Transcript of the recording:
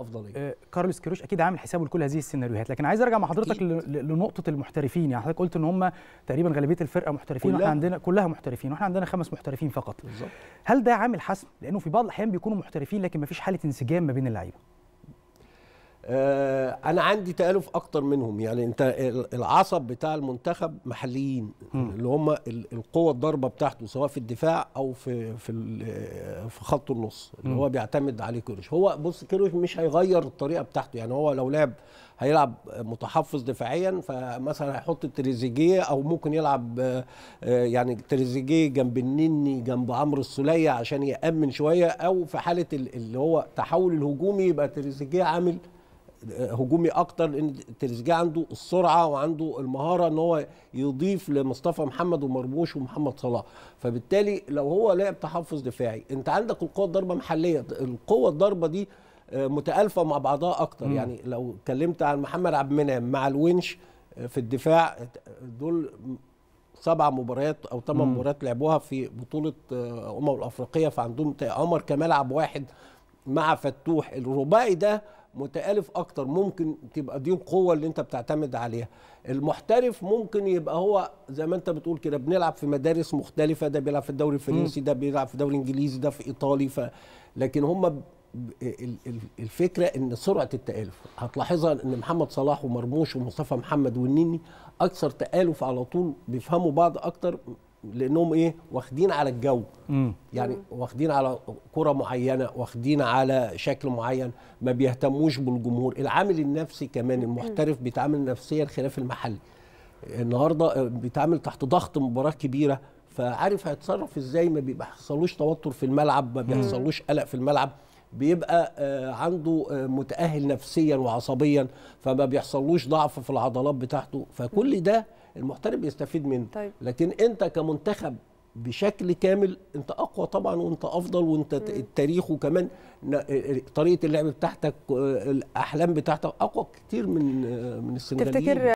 افضليه آه، كارلوس كيروش اكيد عامل حسابه لكل هذه السيناريوهات لكن عايز ارجع مع حضرتك لنقطه المحترفين يعني حضرتك قلت ان هم تقريبا غالبيه الفرقه محترفين كلها. واحنا عندنا كلها محترفين واحنا عندنا خمس محترفين فقط بالزبط. هل ده عامل حسم لانه في بعض الاحيان بيكونوا محترفين لكن ما فيش حاله انسجام ما بين اللعيبه آه، انا عندي تالف اكتر منهم يعني انت العصب بتاع المنتخب محليين م. اللي هم القوه الضاربه بتاعته سواء في الدفاع او في في آه، في خط النص اللي هو بيعتمد عليه كيروش هو بص كيروش مش هيغير الطريقه بتاعته يعني هو لو لعب هيلعب متحفظ دفاعيا فمثلا هيحط تريزيجيه او ممكن يلعب آه، يعني تريزيجيه جنب النني جنب عمرو السوليه عشان يامن شويه او في حاله اللي هو تحول الهجومي يبقى تريزيجيه عامل هجومي اكتر لان تريزيجيه عنده السرعه وعنده المهاره ان هو يضيف لمصطفى محمد ومرموش ومحمد صلاح فبالتالي لو هو لعب تحفظ دفاعي انت عندك القوه الضربه محليه القوه الضربه دي آه، متالفه مع بعضها اكتر م. يعني لو اتكلمت عن محمد عبد المنعم مع الونش آه، في الدفاع دول سبع مباريات او ثمان مباريات لعبوها في بطوله آه، امم الافريقيه فعندهم عمر كمال لعب واحد مع فتوح الرباعي ده متالف اكتر ممكن تبقى دي القوه اللي انت بتعتمد عليها المحترف ممكن يبقى هو زي ما انت بتقول كده بنلعب في مدارس مختلفه ده بيلعب في الدوري الفرنسي ده بيلعب في الدوري الانجليزي ده في ايطالي ف لكن هم الفكره ان سرعه التالف هتلاحظها ان محمد صلاح ومرموش ومصطفى محمد والنني اكثر تالف على طول بيفهموا بعض اكتر لانهم ايه واخدين على الجو مم. يعني واخدين على كره معينه واخدين على شكل معين ما بيهتموش بالجمهور العامل النفسي كمان المحترف بيتعامل نفسيا خلاف المحلي النهارده آه، بيتعامل تحت ضغط مباراه كبيره فعارف هيتصرف ازاي ما بيحصلوش توتر في الملعب ما بيحصلوش قلق في الملعب بيبقى آه، عنده آه، متأهل نفسيا وعصبيا فما بيحصلوش ضعف في العضلات بتاعته فكل ده المحترف بيستفيد منه طيب. لكن انت كمنتخب بشكل كامل انت اقوى طبعا وانت افضل وانت التاريخ وكمان آه، طريقه اللعب بتاعتك الاحلام بتاعتك اقوى كتير من من السنغاليين